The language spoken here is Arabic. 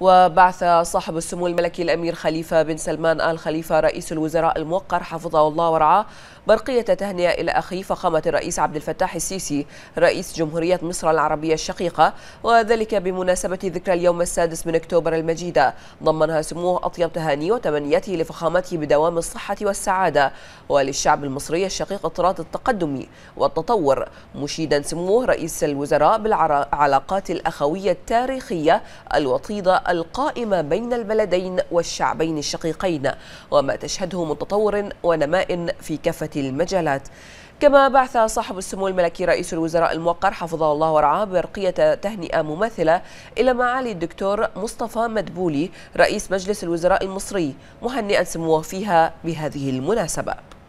وبعث صاحب السمو الملكي الأمير خليفة بن سلمان آل خليفة رئيس الوزراء الموقر حفظه الله ورعاه برقية تهنئة إلى أخيه فخامة الرئيس عبد الفتاح السيسي رئيس جمهورية مصر العربية الشقيقة وذلك بمناسبة ذكرى اليوم السادس من أكتوبر المجيدة ضمنها سموه أطيب تهاني وتمنياته لفخامته بدوام الصحة والسعادة وللشعب المصري الشقيق إطارات التقدم والتطور مشيدا سموه رئيس الوزراء بالعلاقات الأخوية التاريخية الوطيدة القائمة بين البلدين والشعبين الشقيقين وما تشهده من تطور ونماء في كافة المجالات كما بعث صاحب السمو الملكي رئيس الوزراء الموقر حفظه الله ورعاه برقية تهنئة مماثلة إلى معالي الدكتور مصطفى مدبولي رئيس مجلس الوزراء المصري مهنئا سموه فيها بهذه المناسبة